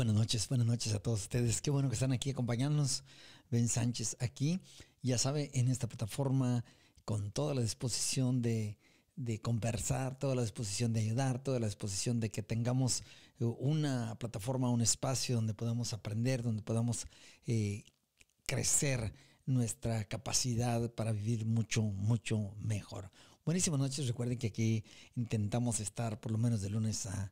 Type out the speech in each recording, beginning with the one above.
buenas noches, buenas noches a todos ustedes. Qué bueno que están aquí acompañándonos. Ben Sánchez aquí, ya sabe, en esta plataforma con toda la disposición de, conversar, toda la disposición de ayudar, toda la disposición de que tengamos eh, una plataforma, un espacio donde podamos aprender, donde podamos eh, crecer nuestra capacidad para vivir mucho, mucho mejor. Buenísimas noches, recuerden que aquí intentamos estar por lo menos de lunes a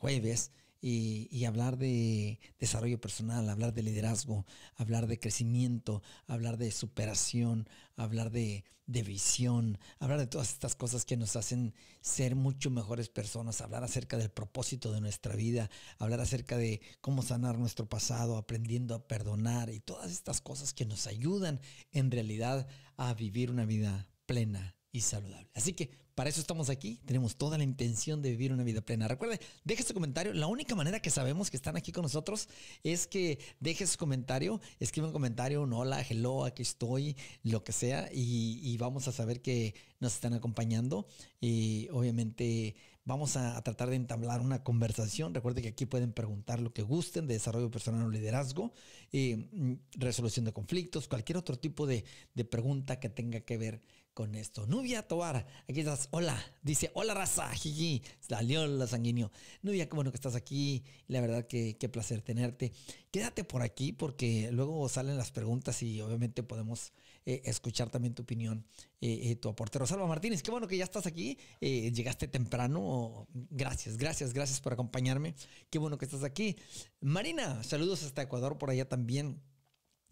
jueves y, hablar de desarrollo personal, hablar de liderazgo, hablar de crecimiento, hablar de superación, hablar de, de visión, hablar de todas estas cosas que nos hacen ser mucho mejores personas, hablar acerca del propósito de nuestra vida, hablar acerca de cómo sanar nuestro pasado, aprendiendo a perdonar y todas estas cosas que nos ayudan en realidad a vivir una vida plena y saludable. Así que para eso estamos aquí. Tenemos toda la intención de vivir una vida plena. Recuerde, deje su comentario. La única manera que sabemos que están aquí con nosotros es que deje su comentario, escribe un comentario, un hola, hello, aquí estoy, lo que sea, y, vamos a saber que nos están acompañando. Y obviamente vamos a, tratar de entablar una conversación. Recuerde que aquí pueden preguntar lo que gusten de desarrollo personal o liderazgo, eh, mm, resolución de conflictos, cualquier otro tipo de, de pregunta que tenga que ver con esto. Nubia Tobar, aquí estás. Hola, dice, hola raza, la salió la sanguíneo. Nubia, qué bueno que estás aquí. La verdad que qué placer tenerte. Quédate por aquí porque luego salen las preguntas y obviamente podemos eh, escuchar también tu opinión, eh, eh, tu aporte. Rosalba Martínez, qué bueno que ya estás aquí. llegaste temprano. Gracias, gracias, gracias por acompañarme. Qué bueno que estás aquí. Marina, saludos hasta Ecuador por allá también.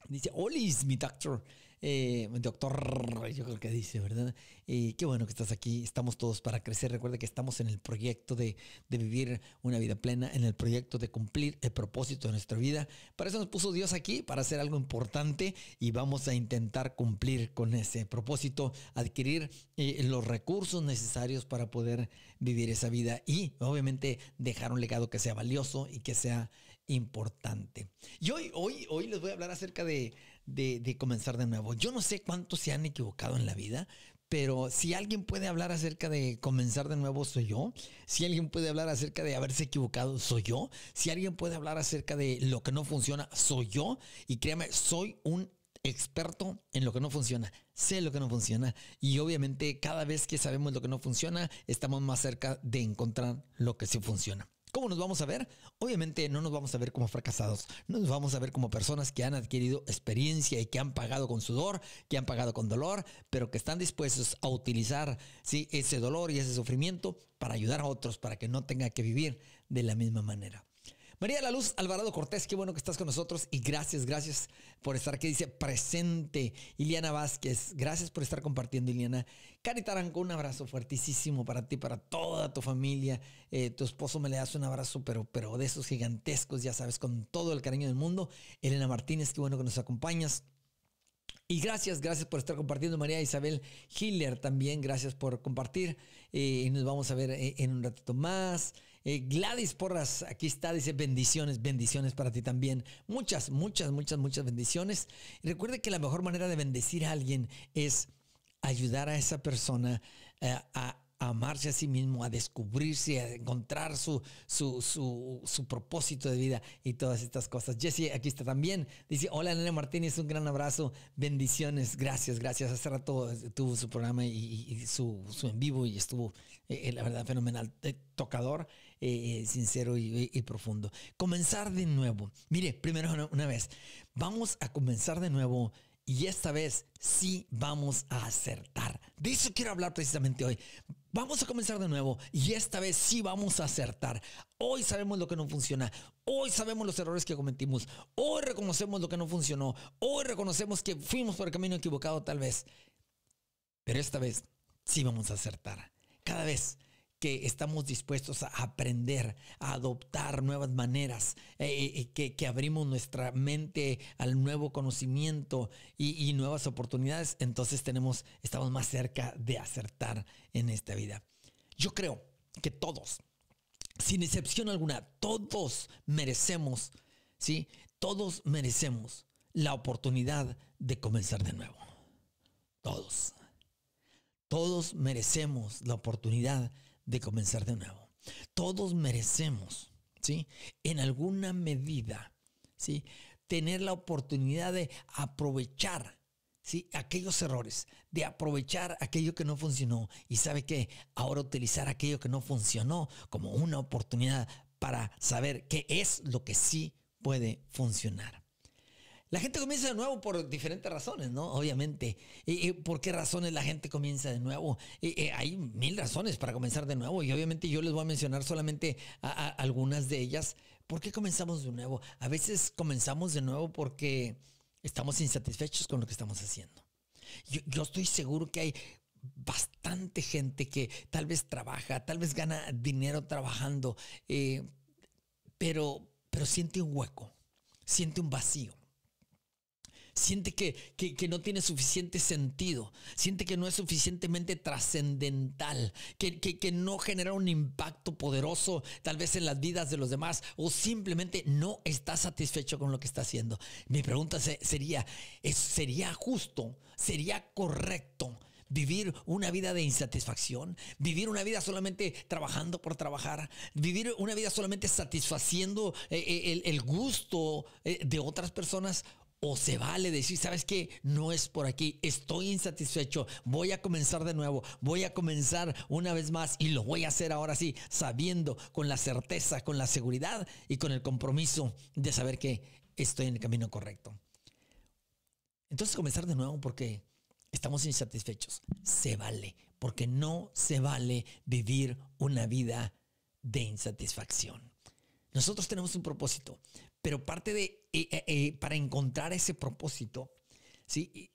Dice, Olis, mi doctor. Eh, doctor, yo creo que dice, ¿verdad? Y eh, qué bueno que estás aquí. Estamos todos para crecer. Recuerda que estamos en el proyecto de, vivir una vida plena, en el proyecto de cumplir el propósito de nuestra vida. Para eso nos puso Dios aquí, para hacer algo importante y vamos a intentar cumplir con ese propósito, adquirir eh, los recursos necesarios para poder vivir esa vida y obviamente dejar un legado que sea valioso y que sea importante. Y hoy, hoy, hoy les voy a hablar acerca de, de, comenzar de nuevo. Yo no sé cuántos se han equivocado en la vida, pero si alguien puede hablar acerca de comenzar de nuevo, soy yo. Si alguien puede hablar acerca de haberse equivocado, soy yo. Si alguien puede hablar acerca de lo que no funciona, soy yo. Y créame, soy un experto en lo que no funciona, sé lo que no funciona y obviamente cada vez que sabemos lo que no funciona, estamos más cerca de encontrar lo que sí funciona. ¿Cómo nos vamos a ver? Obviamente no nos vamos a ver como fracasados, nos vamos a ver como personas que han adquirido experiencia y que han pagado con sudor, que han pagado con dolor, pero que están dispuestos a utilizar ese dolor y ese sufrimiento para ayudar a otros, para que no tenga que vivir de la misma manera. María de la Luz Alvarado Cortés, qué bueno que estás con nosotros y gracias, gracias por estar aquí. Dice presente Iliana Vázquez, gracias por estar compartiendo, Iliana. Cari Taranco, un abrazo fuertísimo para ti, para toda tu familia. Eh, tu esposo me le das un abrazo, pero, pero de esos gigantescos, ya sabes, con todo el cariño del mundo. Elena Martínez, qué bueno que nos acompañas. Y gracias, gracias por estar compartiendo, María Isabel Hiller también, gracias por compartir. Eh, y nos vamos a ver eh, en un ratito más. Eh, Gladys Porras, aquí está, dice bendiciones, bendiciones para ti también. Muchas, muchas, muchas, muchas bendiciones. Y recuerde que la mejor manera de bendecir a alguien es ayudar a esa persona eh, a amarse a sí mismo, a descubrirse, a encontrar su, su, su, propósito de vida y todas estas cosas. Jesse, aquí está también. Dice, hola Nene Martínez, un gran abrazo, bendiciones, gracias, gracias. Hace rato eh, tuvo su programa y, su, su, en vivo y estuvo, la verdad, fenomenal, tocador. Eh, sincero y, profundo. Comenzar de nuevo. Mire, primero una, una vez, vamos a comenzar de nuevo y esta vez sí vamos a acertar. De eso quiero hablar precisamente hoy. Vamos a comenzar de nuevo y esta vez sí vamos a acertar. Hoy sabemos lo que no funciona. Hoy sabemos los errores que cometimos. Hoy reconocemos lo que no funcionó. Hoy reconocemos que fuimos por el camino equivocado tal vez. Pero esta vez sí vamos a acertar. Cada vez que estamos dispuestos a aprender, a adoptar nuevas maneras, eh, eh, que, abrimos nuestra mente al nuevo conocimiento y, nuevas oportunidades, entonces tenemos, estamos más cerca de acertar en esta vida. Yo creo que todos, sin excepción alguna, todos merecemos, ¿sí? Todos merecemos la oportunidad de comenzar de nuevo. Todos. Todos merecemos la oportunidad de comenzar de nuevo. Todos merecemos, ¿sí? En alguna medida, ¿sí? Tener la oportunidad de aprovechar, ¿sí? Aquellos errores, de aprovechar aquello que no funcionó y sabe qué, ahora utilizar aquello que no funcionó como una oportunidad para saber qué es lo que sí puede funcionar. La gente comienza de nuevo por diferentes razones, ¿no? Obviamente. ¿Por qué razones la gente comienza de nuevo? Eh, hay mil razones para comenzar de nuevo y obviamente yo les voy a mencionar solamente algunas de ellas. ¿Por qué comenzamos de nuevo? A veces comenzamos de nuevo porque estamos insatisfechos con lo que estamos haciendo. yo, estoy seguro que hay bastante gente que tal vez trabaja, tal vez gana dinero trabajando, eh, pero, pero siente un hueco, siente un vacío siente que, no tiene suficiente sentido, siente que no es suficientemente trascendental, que, que, no genera un impacto poderoso tal vez en las vidas de los demás o simplemente no está satisfecho con lo que está haciendo. Mi pregunta sería, ¿sería justo? ¿Sería correcto? vivir una vida de insatisfacción, vivir una vida solamente trabajando por trabajar, vivir una vida solamente satisfaciendo eh, eh, el, gusto eh, de otras personas o se vale decir, ¿sabes qué? No es por aquí, estoy insatisfecho, voy a comenzar de nuevo, voy a comenzar una vez más y lo voy a hacer ahora sí, sabiendo, con la certeza, con la seguridad y con el compromiso de saber que estoy en el camino correcto. Entonces comenzar de nuevo porque estamos insatisfechos. Se vale, porque no se vale vivir una vida de insatisfacción. Nosotros tenemos un propósito, pero parte de, eh, eh, eh, para encontrar ese propósito, ¿sí?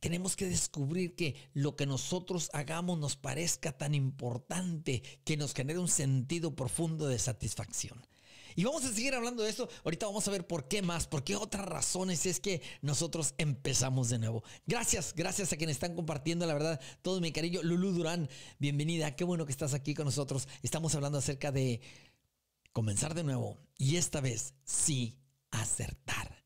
tenemos que descubrir que lo que nosotros hagamos nos parezca tan importante que nos genere un sentido profundo de satisfacción. Y vamos a seguir hablando de esto. Ahorita vamos a ver por qué más, por qué otras razones es que nosotros empezamos de nuevo. Gracias, gracias a quienes están compartiendo, la verdad, todo mi cariño. Lulu Durán, bienvenida. Qué bueno que estás aquí con nosotros. Estamos hablando acerca de comenzar de nuevo y esta vez sí acertar.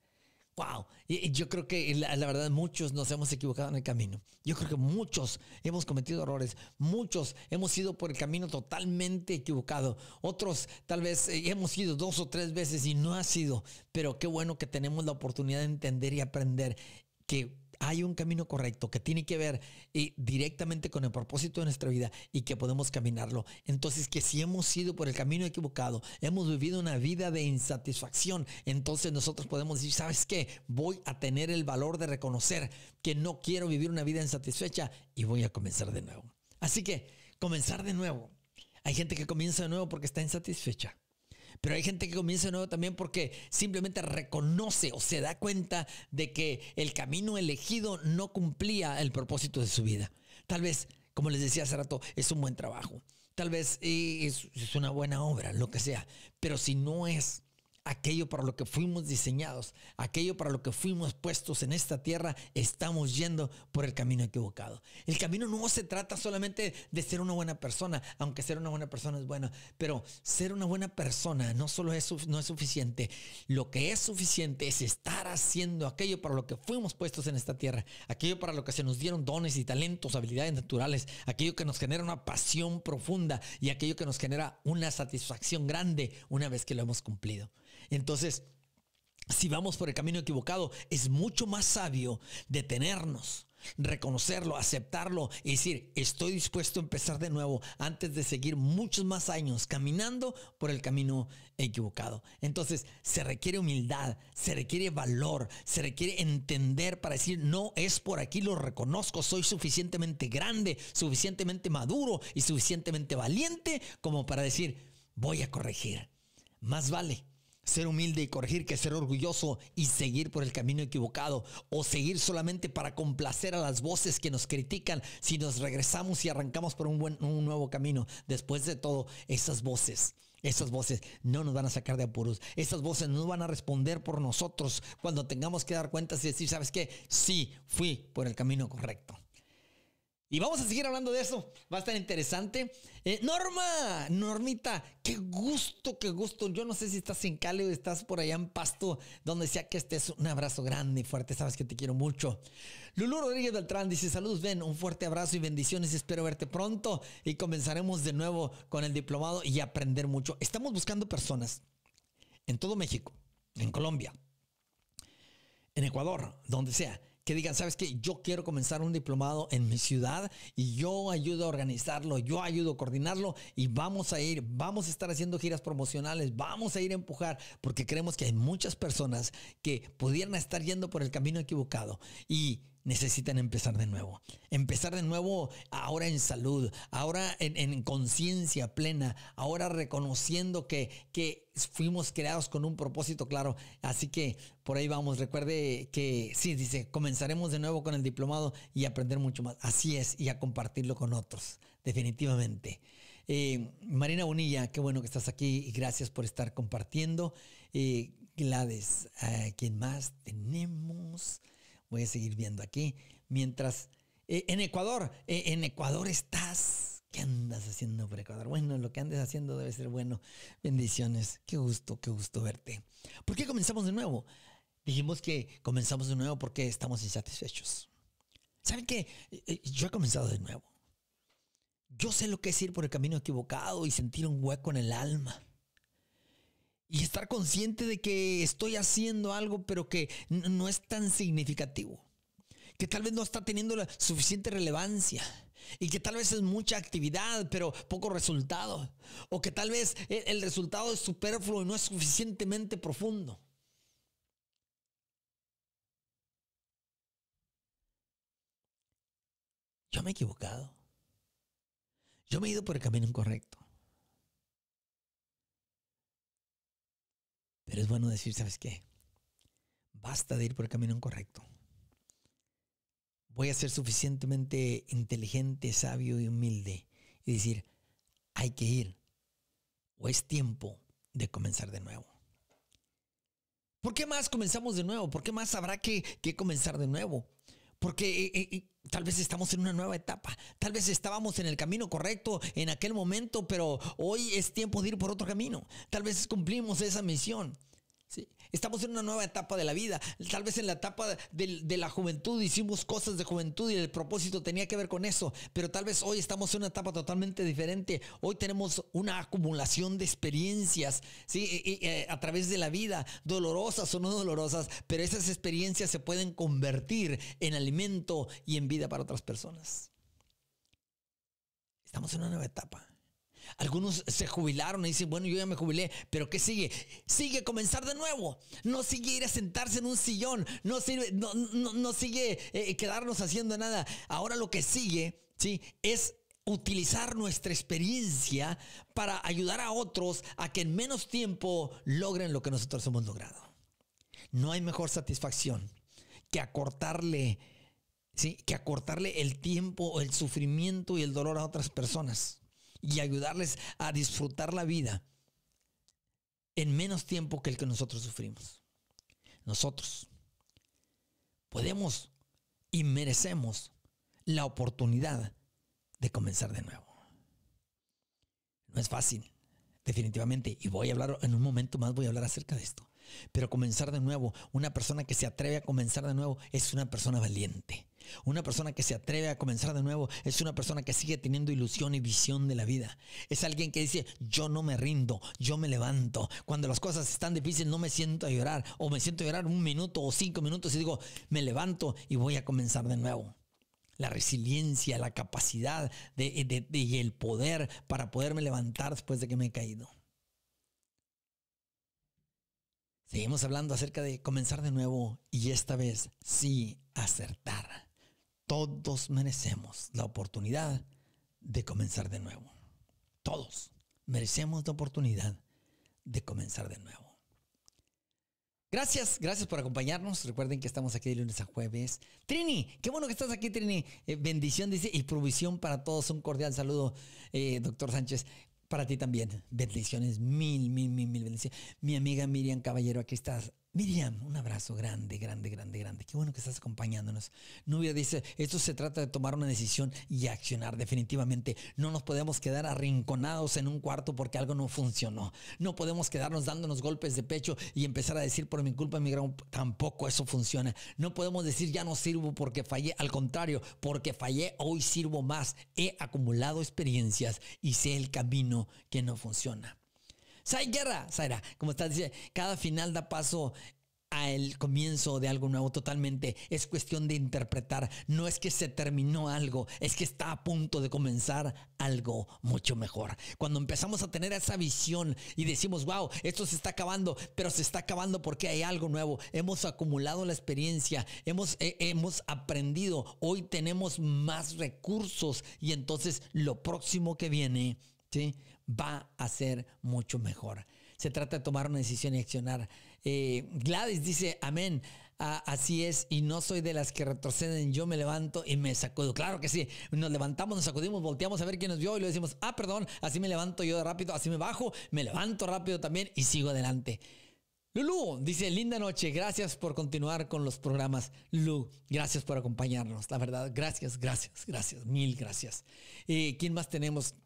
Wow, yo creo que la, verdad muchos nos hemos equivocado en el camino. Yo creo que muchos hemos cometido errores, muchos hemos ido por el camino totalmente equivocado. Otros tal vez eh, hemos ido dos o tres veces y no ha sido, pero qué bueno que tenemos la oportunidad de entender y aprender que hay un camino correcto que tiene que ver eh, directamente con el propósito de nuestra vida y que podemos caminarlo. Entonces, que si hemos ido por el camino equivocado, hemos vivido una vida de insatisfacción, entonces nosotros podemos decir, ¿sabes qué? Voy a tener el valor de reconocer que no quiero vivir una vida insatisfecha y voy a comenzar de nuevo. Así que, comenzar de nuevo. Hay gente que comienza de nuevo porque está insatisfecha. Pero hay gente que comienza de nuevo también porque simplemente reconoce o se da cuenta de que el camino elegido no cumplía el propósito de su vida. Tal vez, como les decía hace rato, es un buen trabajo. Tal vez eh, es, es una buena obra, lo que sea. Pero si no es aquello para lo que fuimos diseñados, aquello para lo que fuimos puestos en esta tierra, estamos yendo por el camino equivocado. El camino no se trata solamente de ser una buena persona, aunque ser una buena persona es bueno, pero ser una buena persona no solo no es suficiente. Lo que es suficiente es estar haciendo aquello para lo que fuimos puestos en esta tierra, aquello para lo que se nos dieron dones y talentos, habilidades naturales, aquello que nos genera una pasión profunda y aquello que nos genera una satisfacción grande una vez que lo hemos cumplido. Entonces, si vamos por el camino equivocado, es mucho más sabio detenernos, reconocerlo, aceptarlo y decir, estoy dispuesto a empezar de nuevo antes de seguir muchos más años caminando por el camino equivocado. Entonces, se requiere humildad, se requiere valor, se requiere entender para decir, no es por aquí, lo reconozco, soy suficientemente grande, suficientemente maduro y suficientemente valiente como para decir, voy a corregir. Más vale ser humilde y corregir que ser orgulloso y seguir por el camino equivocado o seguir solamente para complacer a las voces que nos critican si nos regresamos y arrancamos por un, un nuevo camino. Después de todo, esas voces, esas voces no nos van a sacar de apuros. Esas voces no van a responder por nosotros cuando tengamos que dar cuentas y decir, ¿sabes qué? Sí, fui por el camino correcto. Y vamos a seguir hablando de eso. Va a estar interesante. Eh, Norma, Normita, qué gusto, qué gusto. Yo no sé si estás en Cali o estás por allá en Pasto, donde sea que estés. Un abrazo grande y fuerte. Sabes que te quiero mucho. Lulu Rodríguez Beltrán dice: Saludos, Ben. Un fuerte abrazo y bendiciones. Espero verte pronto. Y comenzaremos de nuevo con el diplomado y aprender mucho. Estamos buscando personas en todo México, en Colombia, en Ecuador, donde sea que digan, sabes que yo quiero comenzar un diplomado en mi ciudad y yo ayudo a organizarlo, yo ayudo a coordinarlo y vamos a ir, vamos a estar haciendo giras promocionales, vamos a ir a empujar, porque creemos que hay muchas personas que pudieran estar yendo por el camino equivocado y necesitan empezar de nuevo. Empezar de nuevo ahora en salud, ahora en, conciencia plena, ahora reconociendo que, fuimos creados con un propósito claro. Así que por ahí vamos. Recuerde que sí, dice, comenzaremos de nuevo con el diplomado y aprender mucho más. Así es, y a compartirlo con otros, definitivamente. Eh, Marina Bonilla, qué bueno que estás aquí y gracias por estar compartiendo. Eh, Gladys, eh, quién más tenemos? voy a seguir viendo aquí. Mientras, eh, en Ecuador, eh, en Ecuador estás. ¿Qué andas haciendo por Ecuador? Bueno, lo que andes haciendo debe ser bueno. Bendiciones. Qué gusto, qué gusto verte. ¿Por qué comenzamos de nuevo? Dijimos que comenzamos de nuevo porque estamos insatisfechos. ¿Saben qué? Eh, yo he comenzado de nuevo. Yo sé lo que es ir por el camino equivocado y sentir un hueco en el alma y estar consciente de que estoy haciendo algo, pero que no es tan significativo. Que tal vez no está teniendo la suficiente relevancia. Y que tal vez es mucha actividad, pero poco resultado. O que tal vez e-, el resultado es superfluo y no es suficientemente profundo. Yo me he equivocado. Yo me he ido por el camino incorrecto. Pero es bueno decir, ¿sabes qué? Basta de ir por el camino incorrecto. Voy a ser suficientemente inteligente, sabio y humilde y decir, hay que ir. O es tiempo de comenzar de nuevo. ¿Por qué más comenzamos de nuevo? ¿Por qué más habrá que, comenzar de nuevo? Porque eh, eh, Tal vez estamos en una nueva etapa, tal vez estábamos en el camino correcto en aquel momento, pero hoy es tiempo de ir por otro camino. Tal vez cumplimos esa misión. Estamos en una nueva etapa de la vida. Tal vez en la etapa de, la juventud hicimos cosas de juventud y el propósito tenía que ver con eso. Pero tal vez hoy estamos en una etapa totalmente diferente. Hoy tenemos una acumulación de experiencias eh, a través de la vida, dolorosas o no dolorosas. Pero esas experiencias se pueden convertir en alimento y en vida para otras personas. Estamos en una nueva etapa. Algunos se jubilaron y dicen, bueno, yo ya me jubilé, pero ¿qué sigue? Sigue comenzar de nuevo. No sigue ir a sentarse en un sillón. No, sigue eh, quedarnos haciendo nada. Ahora lo que sigue, ¿sí? Es utilizar nuestra experiencia para ayudar a otros a que en menos tiempo logren lo que nosotros hemos logrado. No hay mejor satisfacción que acortarle, ¿sí? que acortarle el tiempo, el sufrimiento y el dolor a otras personas y ayudarles a disfrutar la vida en menos tiempo que el que nosotros sufrimos. Nosotros podemos y merecemos la oportunidad de comenzar de nuevo. No es fácil, definitivamente, y voy a hablar en un momento más, voy a hablar acerca de esto. Pero comenzar de nuevo, una persona que se atreve a comenzar de nuevo es una persona valiente. Una persona que se atreve a comenzar de nuevo es una persona que sigue teniendo ilusión y visión de la vida. Es alguien que dice, yo no me rindo, yo me levanto. Cuando las cosas están difíciles no me siento a llorar o me siento a llorar un minuto o cinco minutos y digo, me levanto y voy a comenzar de nuevo. La resiliencia, la capacidad de, y el poder para poderme levantar después de que me he caído. Seguimos hablando acerca de comenzar de nuevo y esta vez sí acertar. Todos merecemos la oportunidad de comenzar de nuevo. Todos merecemos la oportunidad de comenzar de nuevo. Gracias, gracias por acompañarnos. Recuerden que estamos aquí de lunes a jueves. Trini, qué bueno que estás aquí, Trini. Eh, bendición, dice, y provisión para todos. Un cordial saludo, eh, doctor Sánchez. Para ti también. Bendiciones, mil, mil, mil, mil bendiciones. Mi amiga Miriam Caballero, aquí estás Miriam, un abrazo grande, grande, grande, grande. Qué bueno que estás acompañándonos. Nubia dice, esto se trata de tomar una decisión y accionar definitivamente. No nos podemos quedar arrinconados en un cuarto porque algo no funcionó. No podemos quedarnos dándonos golpes de pecho y empezar a decir por mi culpa, mi gran... Tampoco eso funciona. No podemos decir ya no sirvo porque fallé. Al contrario, porque fallé, hoy sirvo más. He acumulado experiencias y sé el camino que no funciona. Sai Guerra, Zaira, como estás diciendo, cada final da paso al comienzo de algo nuevo totalmente. Es cuestión de interpretar. No es que se terminó algo, es que está a punto de comenzar algo mucho mejor. Cuando empezamos a tener esa visión y decimos, wow, esto se está acabando, pero se está acabando porque hay algo nuevo. Hemos acumulado la experiencia, hemos, eh, hemos aprendido, hoy tenemos más recursos y entonces lo próximo que viene ¿Sí? va a ser mucho mejor. Se trata de tomar una decisión y accionar. Eh, Gladys dice, amén, ah, así es, y no soy de las que retroceden, yo me levanto y me sacudo. Claro que sí, nos levantamos, nos sacudimos, volteamos a ver quién nos vio y le decimos, ah, perdón, así me levanto yo rápido, así me bajo, me levanto rápido también y sigo adelante. Lulu dice, linda noche, gracias por continuar con los programas. Lu, gracias por acompañarnos, la verdad, gracias, gracias, gracias, mil gracias. Eh, ¿Quién más tenemos?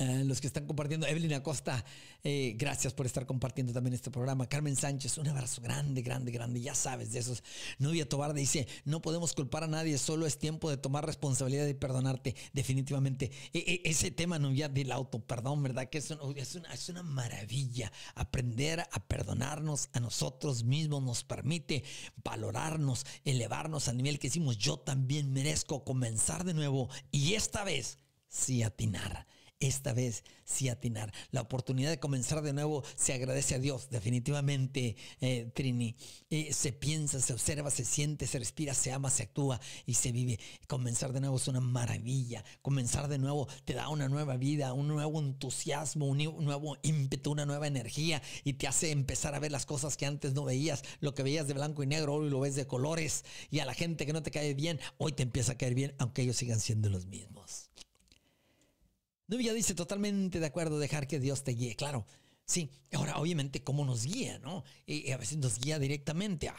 Eh, los que están compartiendo. Evelyn Acosta, eh, gracias por estar compartiendo también este programa. Carmen Sánchez, un abrazo grande, grande, grande. Ya sabes de esos. Novia Tobar dice, no podemos culpar a nadie, solo es tiempo de tomar responsabilidad y perdonarte. Definitivamente. E, e, ese tema, Novia, del auto perdón, ¿verdad? Que es, una, maravilla. Aprender a perdonarnos a nosotros mismos nos permite valorarnos, elevarnos al nivel que decimos, Yo también merezco comenzar de nuevo y esta vez sí atinar esta vez sí atinar. La oportunidad de comenzar de nuevo se agradece a Dios, definitivamente, eh, Trini. Eh, se piensa, se observa, se siente, se respira, se ama, se actúa y se vive. Comenzar de nuevo es una maravilla. Comenzar de nuevo te da una nueva vida, un nuevo entusiasmo, un nuevo ímpetu, una nueva energía y te hace empezar a ver las cosas que antes no veías. Lo que veías de blanco y negro, hoy lo ves de colores. Y a la gente que no te cae bien, hoy te empieza a caer bien, aunque ellos sigan siendo los mismos. Nubia dice totalmente de acuerdo dejar que Dios te guíe. Claro, Sí, ahora obviamente cómo nos guía, ¿no? Y a veces nos guía directamente.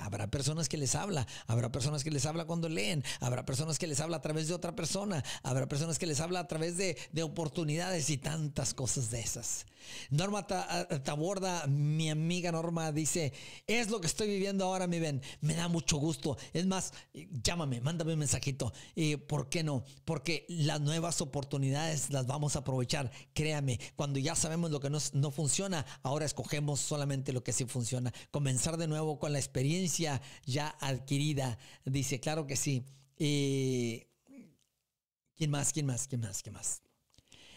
Habrá personas que les habla, habrá personas que les habla cuando leen, habrá personas que les habla a través de otra persona, habrá personas que les habla a través de, oportunidades y tantas cosas de esas. Norma Taborda, mi amiga Norma, dice, es lo que estoy viviendo ahora, mi ven, me da mucho gusto. Es más, llámame, mándame un mensajito. ¿Por qué no? Porque las nuevas oportunidades las vamos a aprovechar, créame, cuando ya sabemos lo que nos, funciona, ahora escogemos solamente lo que sí funciona. Comenzar de nuevo con la experiencia ya adquirida. Dice, claro que sí. Eh, ¿Quién más? ¿Quién más? ¿Quién más? ¿Quién más?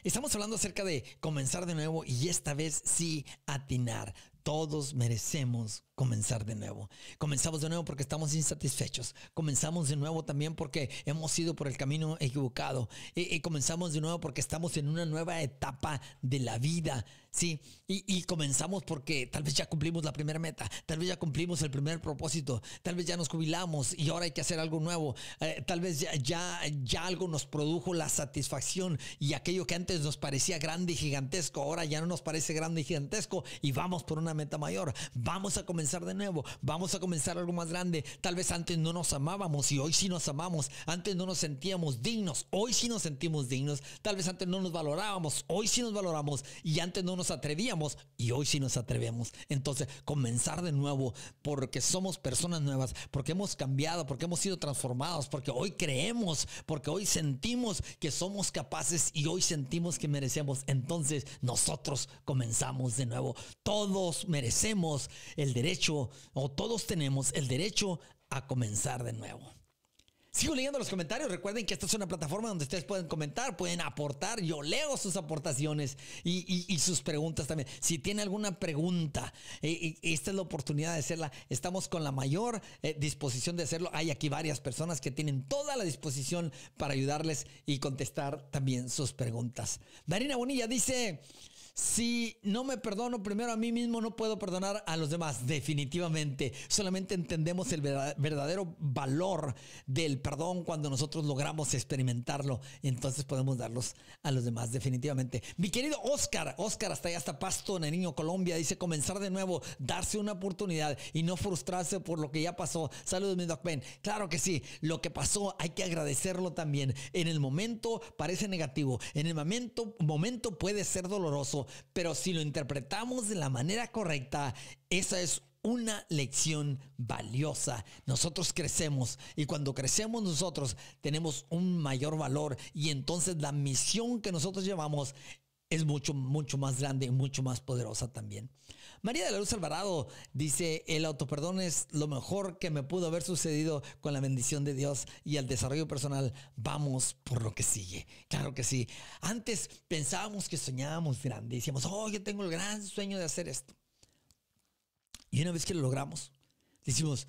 Estamos hablando acerca de comenzar de nuevo y esta vez sí atinar. Todos merecemos comenzar de nuevo. Comenzamos de nuevo porque estamos insatisfechos. Comenzamos de nuevo también porque hemos ido por el camino equivocado. y eh, eh, comenzamos de nuevo porque estamos en una nueva etapa de la vida. Sí, y, comenzamos porque tal vez ya cumplimos la primera meta, tal vez ya cumplimos el primer propósito, tal vez ya nos jubilamos y ahora hay que hacer algo nuevo, eh, tal vez ya, ya, ya, algo nos produjo la satisfacción y aquello que antes nos parecía grande y gigantesco, ahora ya no nos parece grande y gigantesco y vamos por una meta mayor, vamos a comenzar de nuevo, vamos a comenzar algo más grande, tal vez antes no nos amábamos y hoy sí nos amamos, antes no nos sentíamos dignos, hoy sí nos sentimos dignos, tal vez antes no nos valorábamos, hoy sí nos valoramos y antes no nos atrevíamos y hoy sí nos atrevemos. Entonces, comenzar de nuevo porque somos personas nuevas, porque hemos cambiado, porque hemos sido transformados, porque hoy creemos, porque hoy sentimos que somos capaces y hoy sentimos que merecemos. Entonces, nosotros comenzamos de nuevo. Todos merecemos el derecho o todos tenemos el derecho a comenzar de nuevo. Sigo leyendo los comentarios. Recuerden que esta es una plataforma donde ustedes pueden comentar, pueden aportar. Yo leo sus aportaciones y, sus preguntas también. Si tiene alguna pregunta, eh, eh, esta es la oportunidad de hacerla. Estamos con la mayor eh, disposición de hacerlo. Hay aquí varias personas que tienen toda la disposición para ayudarles y contestar también sus preguntas. Darina Bonilla dice... Si no me perdono primero a mí mismo, no puedo perdonar a los demás, definitivamente. Solamente entendemos el verdadero valor del perdón cuando nosotros logramos experimentarlo entonces podemos darlos a los demás definitivamente. Mi querido Oscar, Oscar hasta allá hasta Pasto, niño Colombia, dice comenzar de nuevo, darse una oportunidad y no frustrarse por lo que ya pasó. Saludos, mi Doc Ben. Claro que sí, lo que pasó hay que agradecerlo también. En el momento parece negativo, en el momento, momento puede ser doloroso, pero si lo interpretamos de la manera correcta, esa es una lección valiosa. Nosotros crecemos y cuando crecemos nosotros tenemos un mayor valor y entonces la misión que nosotros llevamos es mucho, mucho más grande y mucho más poderosa también. María de la Luz Alvarado dice, el autoperdón es lo mejor que me pudo haber sucedido con la bendición de Dios y el desarrollo personal. Vamos por lo que sigue. Claro que sí. Antes pensábamos que soñábamos grande. Decíamos, oh, yo tengo el gran sueño de hacer esto. Y una vez que lo logramos, decimos,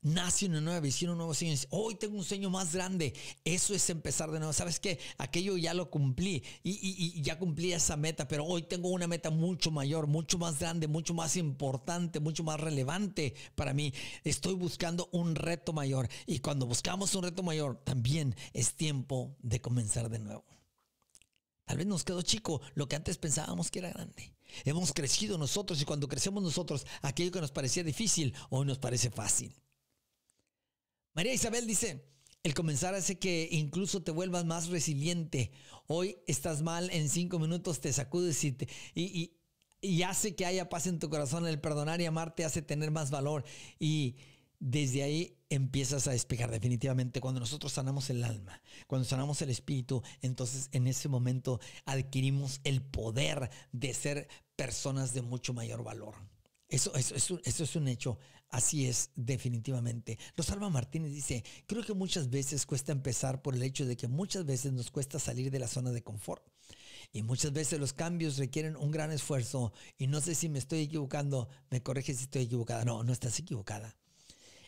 nace una nueva visión, un nuevo sueño. Hoy tengo un sueño más grande. Eso es empezar de nuevo. ¿Sabes qué? Aquello ya lo cumplí y, ya cumplí esa meta, pero hoy tengo una meta mucho mayor, mucho más grande, mucho más importante, mucho más relevante para mí. Estoy buscando un reto mayor. Y cuando buscamos un reto mayor, también es tiempo de comenzar de nuevo. Tal vez nos quedó chico lo que antes pensábamos que era grande. Hemos crecido nosotros y cuando crecemos nosotros, aquello que nos parecía difícil hoy nos parece fácil. María Isabel dice, el comenzar hace que incluso te vuelvas más resiliente. Hoy estás mal, en cinco minutos te sacudes y, y, hace que haya paz en tu corazón. El perdonar y amarte hace tener más valor. Y desde ahí empiezas a despejar definitivamente. Cuando nosotros sanamos el alma, cuando sanamos el espíritu, entonces en ese momento adquirimos el poder de ser personas de mucho mayor valor. Eso, es un hecho, así es definitivamente. Rosalba Martínez dice, creo que muchas veces cuesta empezar por el hecho de que muchas veces nos cuesta salir de la zona de confort. Y muchas veces los cambios requieren un gran esfuerzo y no sé si me estoy equivocando, me correges si estoy equivocada. No, no estás equivocada.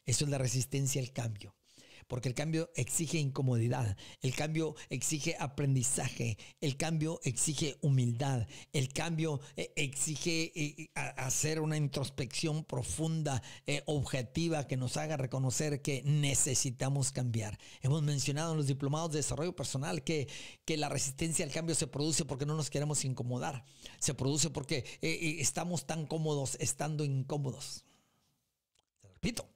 Eso es la resistencia al cambio porque el cambio exige incomodidad, el cambio exige aprendizaje, el cambio exige humildad, el cambio eh, exige eh, hacer una introspección profunda, eh, objetiva, que nos haga reconocer que necesitamos cambiar. Hemos mencionado en los diplomados de desarrollo personal que, la resistencia al cambio se produce porque no nos queremos incomodar, se produce porque estamos tan cómodos estando incómodos. repito,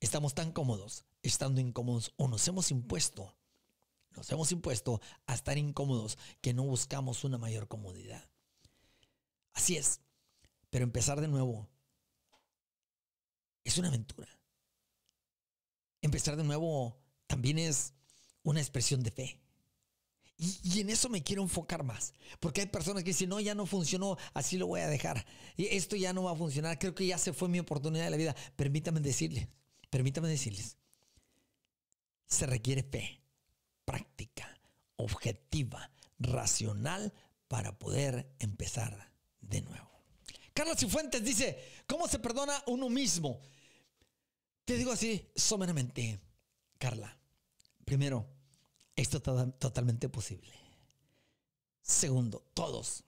estamos tan cómodos estando incómodos o nos hemos impuesto, nos hemos impuesto a estar incómodos que no buscamos una mayor comodidad. Así es, pero empezar de nuevo es una aventura. Empezar de nuevo también es una expresión de fe. Y, en eso me quiero enfocar más. Porque hay personas que dicen, no, ya no funcionó, así lo voy a dejar. Esto ya no va a funcionar, creo que ya se fue mi oportunidad de la vida. Permítame decirles, permítame decirles se requiere fe, práctica, objetiva, racional para poder empezar de nuevo. Carlos Cifuentes dice, ¿cómo se perdona uno mismo? Te digo así, someramente, Carla. Primero, esto es totalmente posible. Segundo, todos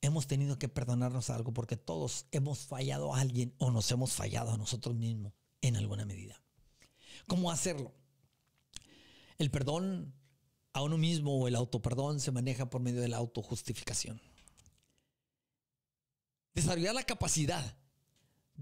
hemos tenido que perdonarnos algo porque todos hemos fallado a alguien o nos hemos fallado a nosotros mismos en alguna medida. ¿Cómo hacerlo? El perdón a uno mismo o el autoperdón se maneja por medio de la autojustificación. Desarrollar la capacidad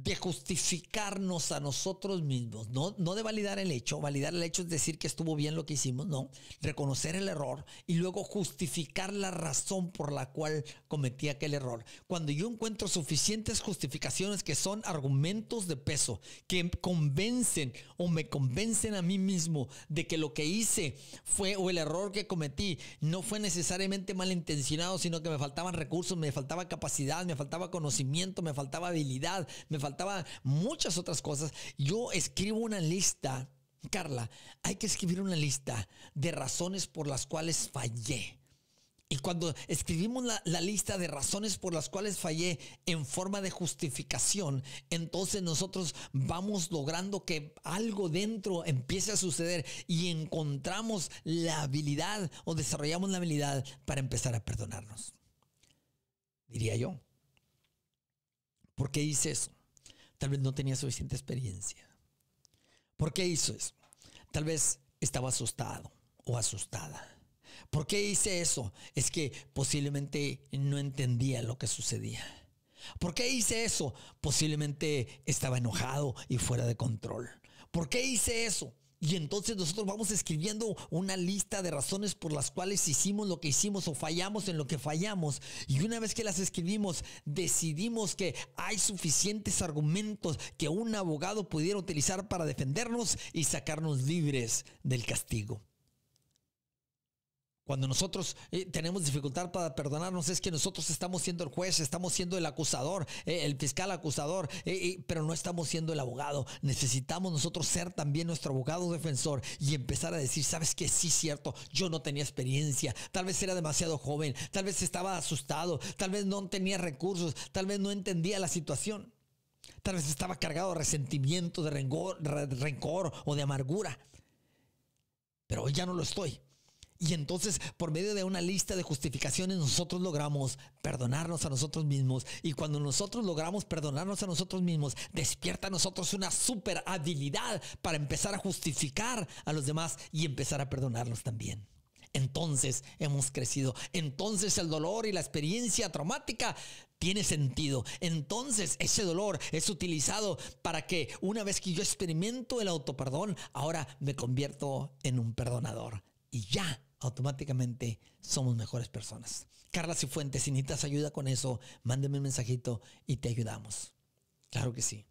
de justificarnos a nosotros mismos, no, de validar el hecho, validar el hecho es decir que estuvo bien lo que hicimos, no, reconocer el error y luego justificar la razón por la cual cometí aquel error. Cuando yo encuentro suficientes justificaciones que son argumentos de peso, que convencen o me convencen a mí mismo de que lo que hice fue o el error que cometí no fue necesariamente malintencionado, sino que me faltaban recursos, me faltaba capacidad, me faltaba conocimiento, me faltaba habilidad, me faltaba muchas otras cosas. Yo escribo una lista, Carla, hay que escribir una lista de razones por las cuales fallé. Y cuando escribimos la, lista de razones por las cuales fallé en forma de justificación, entonces nosotros vamos logrando que algo dentro empiece a suceder y encontramos la habilidad o desarrollamos la habilidad para empezar a perdonarnos. Diría yo. ¿Por qué hice eso? Tal vez no tenía suficiente experiencia. ¿Por qué hizo eso? Tal vez estaba asustado o asustada. ¿Por qué hice eso? Es que posiblemente no entendía lo que sucedía. ¿Por qué hice eso? Posiblemente estaba enojado y fuera de control. ¿Por qué hice eso? Y entonces nosotros vamos escribiendo una lista de razones por las cuales hicimos lo que hicimos o fallamos en lo que fallamos. Y una vez que las escribimos, decidimos que hay suficientes argumentos que un abogado pudiera utilizar para defendernos y sacarnos libres del castigo. Cuando nosotros eh, tenemos dificultad para perdonarnos es que nosotros estamos siendo el juez, estamos siendo el acusador, eh, el fiscal acusador, eh, pero no estamos siendo el abogado. Necesitamos nosotros ser también nuestro abogado defensor y empezar a decir, sabes que sí, cierto, yo no tenía experiencia, tal vez era demasiado joven, tal vez estaba asustado, tal vez no tenía recursos, tal vez no entendía la situación. Tal vez estaba cargado de resentimiento, de rencor, rencor o de amargura. Pero hoy ya no lo estoy. Y entonces, por medio de una lista de justificaciones, nosotros logramos perdonarnos a nosotros mismos. Y cuando nosotros logramos perdonarnos a nosotros mismos, despierta a nosotros una super habilidad para empezar a justificar a los demás y empezar a perdonarlos también. Entonces hemos crecido. Entonces el dolor y la experiencia traumática tiene sentido. Entonces ese dolor es utilizado para que una vez que yo experimento el autoperdón, ahora me convierto en un perdonador. Y ya automáticamente somos mejores personas. Carla Cifuentes, si necesitas ayuda con eso, mándeme un mensajito y te ayudamos. Claro que sí.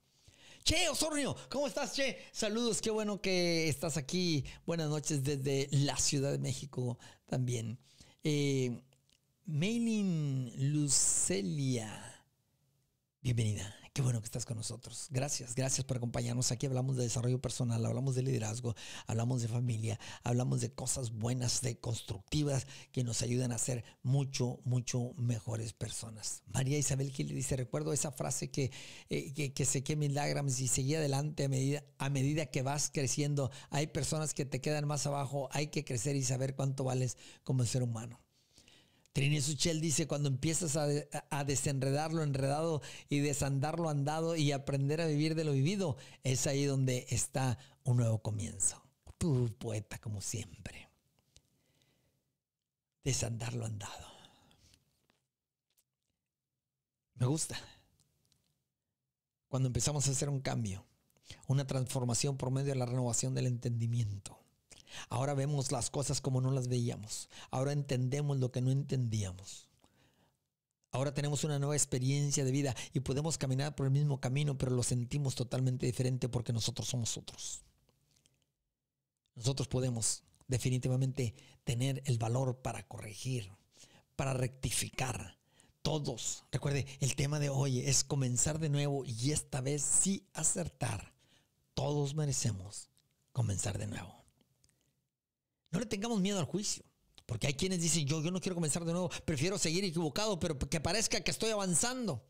Che, Osornio, ¿cómo estás, Che? Saludos, qué bueno que estás aquí. Buenas noches desde la Ciudad de México también. Eh, Lucelia, bienvenida. Qué bueno que estás con nosotros. Gracias, gracias por acompañarnos. Aquí hablamos de desarrollo personal, hablamos de liderazgo, hablamos de familia, hablamos de cosas buenas, de constructivas que nos ayudan a ser mucho, mucho mejores personas. María Isabel Gil dice, recuerdo esa frase que, eh, que que, que lágrimas y seguí adelante a medida, a medida que vas creciendo. Hay personas que te quedan más abajo, hay que crecer y saber cuánto vales como ser humano. Trini Suchel dice, cuando empiezas a, desenredar lo enredado y desandar lo andado y aprender a vivir de lo vivido, es ahí donde está un nuevo comienzo. Tú, poeta, como siempre. Desandar lo andado. Me gusta. Cuando empezamos a hacer un cambio, una transformación por medio de la renovación del entendimiento. Ahora vemos las cosas como no las veíamos. Ahora entendemos lo que no entendíamos. Ahora tenemos una nueva experiencia de vida y podemos caminar por el mismo camino, pero lo sentimos totalmente diferente porque nosotros somos otros. Nosotros podemos definitivamente tener el valor para corregir, para rectificar. Todos. Recuerde, el tema de hoy es comenzar de nuevo y esta vez sí acertar. Todos merecemos comenzar de nuevo. No le tengamos miedo al juicio. Porque hay quienes dicen, yo, yo no quiero comenzar de nuevo, prefiero seguir equivocado, pero que parezca que estoy avanzando.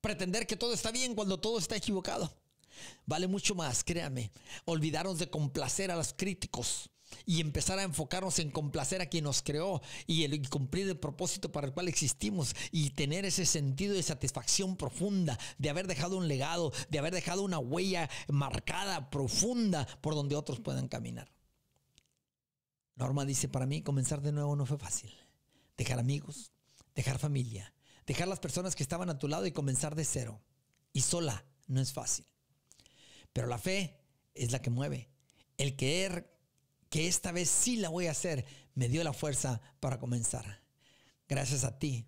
Pretender que todo está bien cuando todo está equivocado. Vale mucho más, créame, olvidarnos de complacer a los críticos y empezar a enfocarnos en complacer a quien nos creó y, el, y cumplir el propósito para el cual existimos y tener ese sentido de satisfacción profunda, de haber dejado un legado, de haber dejado una huella marcada, profunda, por donde otros puedan caminar. Norma dice, para mí comenzar de nuevo no fue fácil. Dejar amigos, dejar familia, dejar las personas que estaban a tu lado y comenzar de cero. Y sola no es fácil. Pero la fe es la que mueve. El querer que esta vez sí la voy a hacer me dio la fuerza para comenzar. Gracias a ti,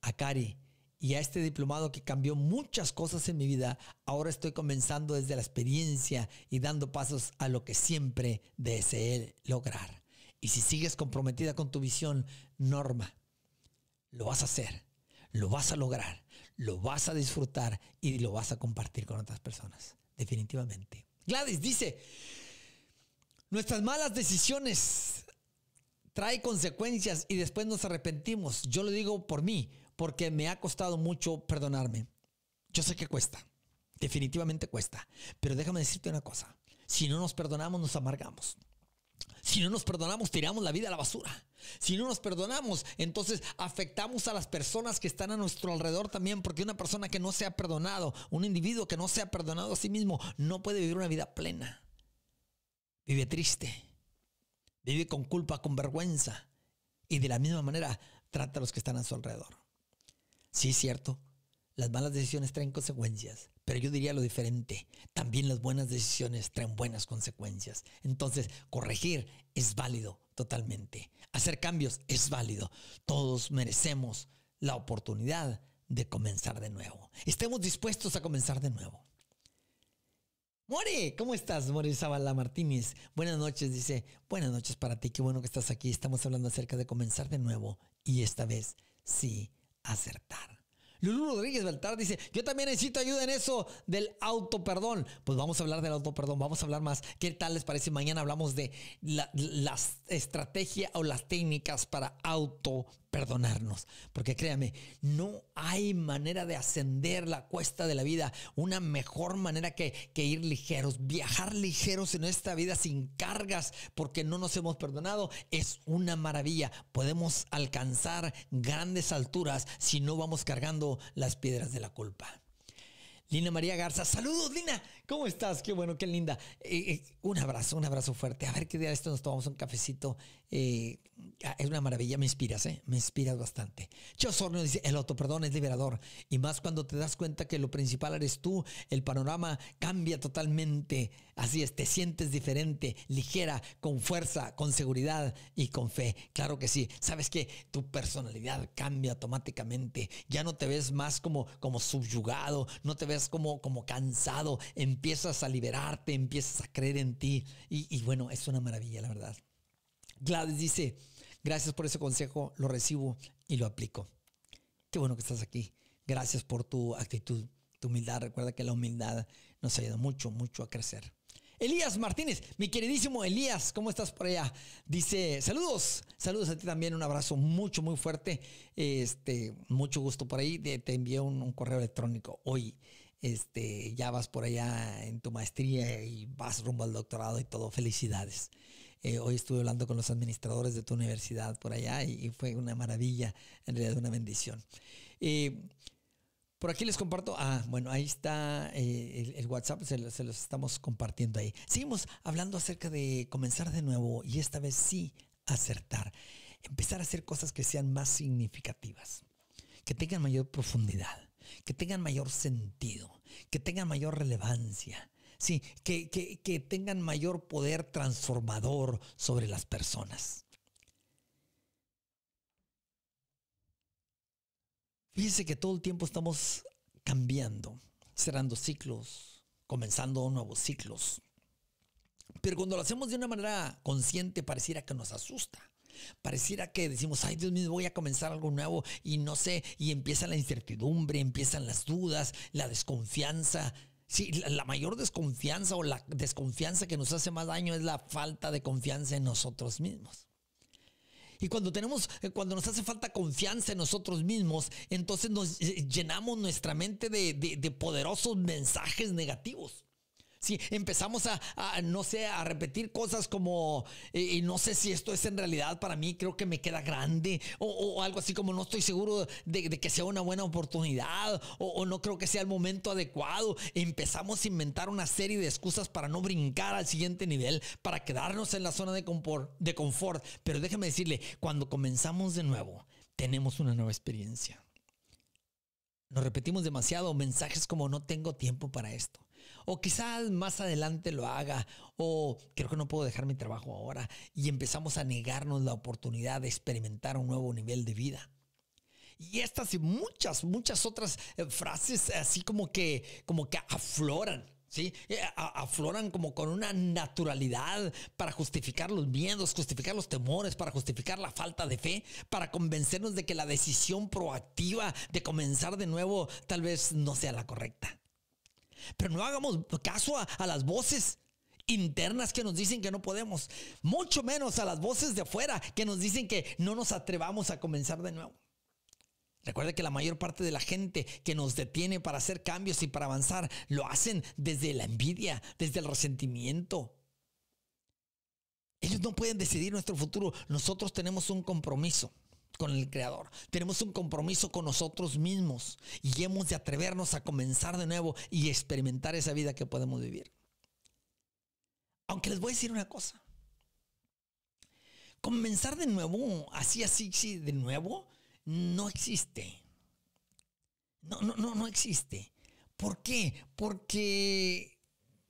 a Cari y a este diplomado que cambió muchas cosas en mi vida, ahora estoy comenzando desde la experiencia y dando pasos a lo que siempre deseé lograr. Y si sigues comprometida con tu visión, Norma, lo vas a hacer, lo vas a lograr, lo vas a disfrutar y lo vas a compartir con otras personas. Definitivamente. Gladys dice, nuestras malas decisiones trae consecuencias y después nos arrepentimos. Yo lo digo por mí, porque me ha costado mucho perdonarme. Yo sé que cuesta, definitivamente cuesta, pero déjame decirte una cosa, si no nos perdonamos nos amargamos. Si no nos perdonamos, tiramos la vida a la basura. Si no nos perdonamos, entonces afectamos a las personas que están a nuestro alrededor también, porque una persona que no se ha perdonado, un individuo que no se ha perdonado a sí mismo, no puede vivir una vida plena. Vive triste, vive con culpa, con vergüenza, y de la misma manera trata a los que están a su alrededor. Sí, es cierto, las malas decisiones traen consecuencias, pero yo diría lo diferente. También las buenas decisiones traen buenas consecuencias. Entonces, corregir es válido totalmente. Hacer cambios es válido. Todos merecemos la oportunidad de comenzar de nuevo. Estemos dispuestos a comenzar de nuevo. Mori, ¿cómo estás? Mori Zavala Martínez. Buenas noches, dice. Buenas noches para ti, qué bueno que estás aquí. Estamos hablando acerca de comenzar de nuevo y esta vez sí acertar. Lulu Rodríguez Beltar dice, yo también necesito ayuda en eso del auto perdón. Pues vamos a hablar del auto autoperdón, vamos a hablar más. ¿Qué tal les parece? Mañana hablamos de la, estrategia o las técnicas para auto perdonarnos. Porque créame, no hay manera de ascender la cuesta de la vida, una mejor manera que, ir ligeros, viajar ligeros en esta vida sin cargas, porque no nos hemos perdonado, es una maravilla. Podemos alcanzar grandes alturas si no vamos cargando las piedras de la culpa. Lina María Garza, saludos Lina, ¿Cómo estás? Qué bueno, qué linda. Eh, eh, un abrazo, un abrazo fuerte. A ver qué día de esto nos tomamos un cafecito. Eh, ah, es una maravilla, me inspiras, ¿eh? Me inspiras bastante. Yo Sorno dice, el autoperdón es liberador. Y más cuando te das cuenta que lo principal eres tú, el panorama cambia totalmente. Así es, te sientes diferente, ligera, con fuerza, con seguridad y con fe. Claro que sí. Sabes qué? tu personalidad cambia automáticamente. Ya no te ves más como, como subyugado, no te ves como, como cansado, en empiezas a liberarte, empiezas a creer en ti. Y, bueno, es una maravilla, la verdad. Gladys dice, gracias por ese consejo, lo recibo y lo aplico. Qué bueno que estás aquí. Gracias por tu actitud, tu humildad. Recuerda que la humildad nos ayuda mucho, mucho a crecer. Elías Martínez, mi queridísimo Elías, ¿cómo estás por allá? Dice, saludos, saludos a ti también, un abrazo mucho, muy fuerte. Este, mucho gusto por ahí. Te, envié un, un correo electrónico hoy este, ya vas por allá en tu maestría y vas rumbo al doctorado y todo, felicidades. Eh, hoy estuve hablando con los administradores de tu universidad por allá y, fue una maravilla, en realidad una bendición. Eh, por aquí les comparto, ah, bueno, ahí está eh, el, WhatsApp, se, los estamos compartiendo ahí. Seguimos hablando acerca de comenzar de nuevo y esta vez sí acertar, empezar a hacer cosas que sean más significativas, que tengan mayor profundidad que tengan mayor sentido, que tengan mayor relevancia, sí, que, que tengan mayor poder transformador sobre las personas. Fíjense que todo el tiempo estamos cambiando, cerrando ciclos, comenzando nuevos ciclos. Pero cuando lo hacemos de una manera consciente, pareciera que nos asusta. Pareciera que decimos, ay Dios mío, voy a comenzar algo nuevo y no sé, y empieza la incertidumbre, empiezan las dudas, la desconfianza. Sí, la, mayor desconfianza o la desconfianza que nos hace más daño es la falta de confianza en nosotros mismos. Y cuando tenemos, eh, cuando nos hace falta confianza en nosotros mismos, entonces nos eh, llenamos nuestra mente de poderosos mensajes negativos si empezamos a, no sé, a repetir cosas como, eh, no sé si esto es en realidad para mí, creo que me queda grande, o, algo así como no estoy seguro de, que sea una buena oportunidad, o, no creo que sea el momento adecuado, empezamos a inventar una serie de excusas para no brincar al siguiente nivel, para quedarnos en la zona de confort. De confort. Pero déjame decirle, cuando comenzamos de nuevo, tenemos una nueva experiencia. Nos repetimos demasiado mensajes como no tengo tiempo para esto o quizás más adelante lo haga, o creo que no puedo dejar mi trabajo ahora, y empezamos a negarnos la oportunidad de experimentar un nuevo nivel de vida. Y estas y muchas, muchas otras eh, frases así como que, como que afloran. ¿Sí? Eh, afloran como con una naturalidad para justificar los miedos, justificar los temores, para justificar la falta de fe, para convencernos de que la decisión proactiva de comenzar de nuevo tal vez no sea la correcta. Pero no hagamos caso a, las voces internas que nos dicen que no podemos, mucho menos a las voces de afuera que nos dicen que no nos atrevamos a comenzar de nuevo. Recuerda que la mayor parte de la gente que nos detiene para hacer cambios y para avanzar lo hacen desde la envidia, desde el resentimiento. Ellos no pueden decidir nuestro futuro. Nosotros tenemos un compromiso con el Creador. Tenemos un compromiso con nosotros mismos y hemos de atrevernos a comenzar de nuevo y experimentar esa vida que podemos vivir. Aunque les voy a decir una cosa. Comenzar de nuevo, así, así, sí, de nuevo, no existe. No, no, no, no existe. ¿Por qué? Porque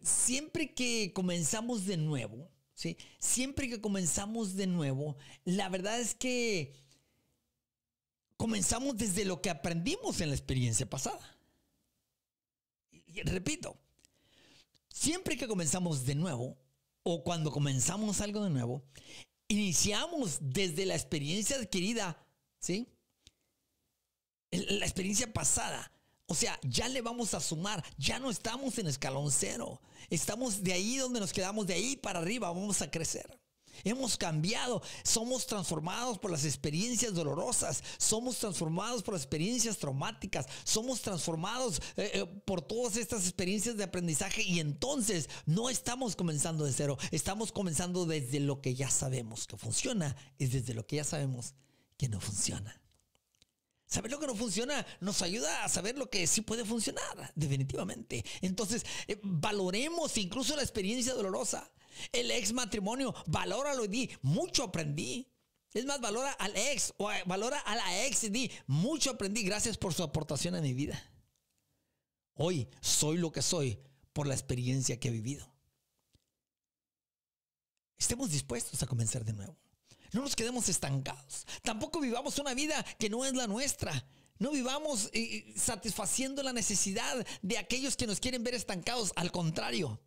siempre que comenzamos de nuevo, ¿sí? siempre que comenzamos de nuevo, la verdad es que comenzamos desde lo que aprendimos en la experiencia pasada. Y, repito, siempre que comenzamos de nuevo, o cuando comenzamos algo de nuevo, iniciamos desde la experiencia adquirida, ¿sí? La experiencia pasada. O sea, ya le vamos a sumar, ya no estamos en escalón cero, estamos de ahí donde nos quedamos, de ahí para arriba, vamos a crecer. Hemos cambiado, somos transformados por las experiencias dolorosas, somos transformados por las experiencias traumáticas, somos transformados eh, eh, por todas estas experiencias de aprendizaje y entonces no estamos comenzando de cero, estamos comenzando desde lo que ya sabemos que funciona y desde lo que ya sabemos que no funciona. Saber lo que no funciona nos ayuda a saber lo que sí puede funcionar, definitivamente. Entonces, eh, valoremos incluso la experiencia dolorosa. El ex matrimonio, valóralo y di, mucho aprendí. Es más, valora al ex o eh, valora a la ex y di, mucho aprendí, gracias por su aportación a mi vida. Hoy soy lo que soy por la experiencia que he vivido. Estemos dispuestos a comenzar de nuevo. No nos quedemos estancados. Tampoco vivamos una vida que no es la nuestra. No vivamos eh, eh, satisfaciendo la necesidad de aquellos que nos quieren ver estancados. Al contrario,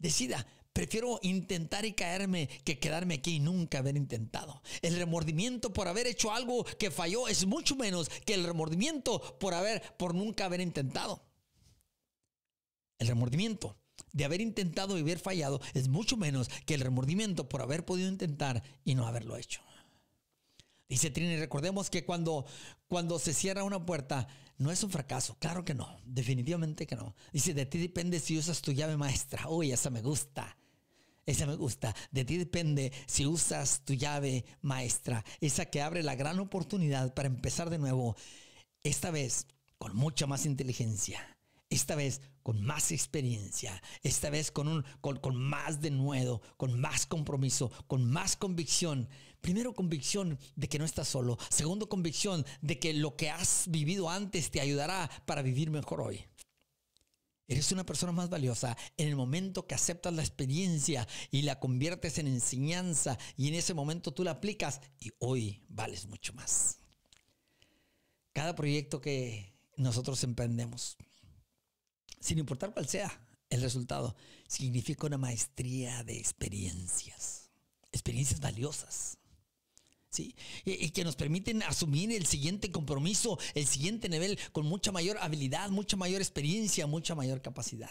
Decida, prefiero intentar y caerme que quedarme aquí y nunca haber intentado. El remordimiento por haber hecho algo que falló es mucho menos que el remordimiento por haber, por nunca haber intentado. El remordimiento de haber intentado y haber fallado es mucho menos que el remordimiento por haber podido intentar y no haberlo hecho. Dice Trini, recordemos que cuando, cuando se cierra una puerta, no es un fracaso, claro que no, definitivamente que no. Dice, de ti depende si usas tu llave maestra. Uy, esa me gusta. Esa me gusta. De ti depende si usas tu llave maestra. Esa que abre la gran oportunidad para empezar de nuevo. Esta vez con mucha más inteligencia. Esta vez con más experiencia, esta vez con, un, con, con más denuedo, con más compromiso, con más convicción Primero, convicción de que no estás solo. Segundo, convicción de que lo que has vivido antes te ayudará para vivir mejor hoy. Eres una persona más valiosa en el momento que aceptas la experiencia y la conviertes en enseñanza y en ese momento tú la aplicas y hoy vales mucho más. Cada proyecto que nosotros emprendemos, sin importar cuál sea el resultado, significa una maestría de experiencias, experiencias valiosas. ¿sí? Y, y, que nos permiten asumir el siguiente compromiso, el siguiente nivel con mucha mayor habilidad, mucha mayor experiencia, mucha mayor capacidad.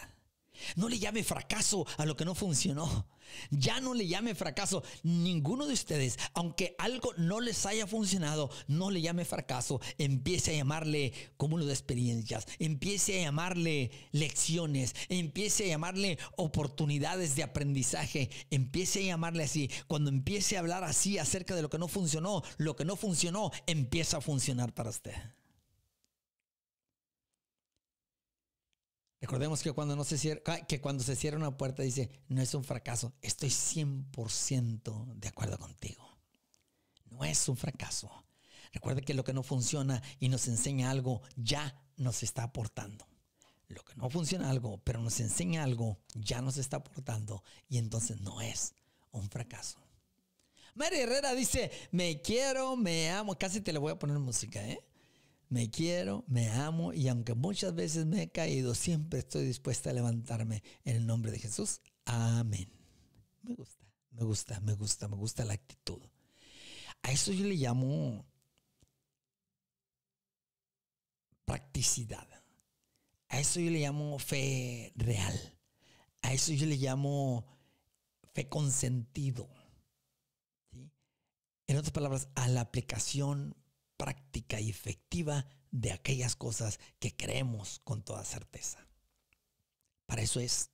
No le llame fracaso a lo que no funcionó. Ya no le llame fracaso. Ninguno de ustedes, aunque algo no les haya funcionado, no le llame fracaso. Empiece a llamarle cúmulo de experiencias. Empiece a llamarle lecciones. Empiece a llamarle oportunidades de aprendizaje. Empiece a llamarle así. Cuando empiece a hablar así acerca de lo que no funcionó, lo que no funcionó empieza a funcionar para usted. Recordemos que cuando, no se cierra, que cuando se cierra una puerta dice, no es un fracaso, estoy 100% de acuerdo contigo. No es un fracaso. Recuerda que lo que no funciona y nos enseña algo ya nos está aportando. Lo que no funciona algo, pero nos enseña algo, ya nos está aportando y entonces no es un fracaso. María Herrera dice, me quiero, me amo. Casi te le voy a poner música, ¿eh? Me quiero, me amo y aunque muchas veces me he caído, siempre estoy dispuesta a levantarme en el nombre de Jesús. Amén. Me gusta, me gusta, me gusta, me gusta la actitud. A eso yo le llamo practicidad. A eso yo le llamo fe real. A eso yo le llamo fe con sentido. En otras palabras, a la aplicación práctica y efectiva de aquellas cosas que creemos con toda certeza. Para eso es,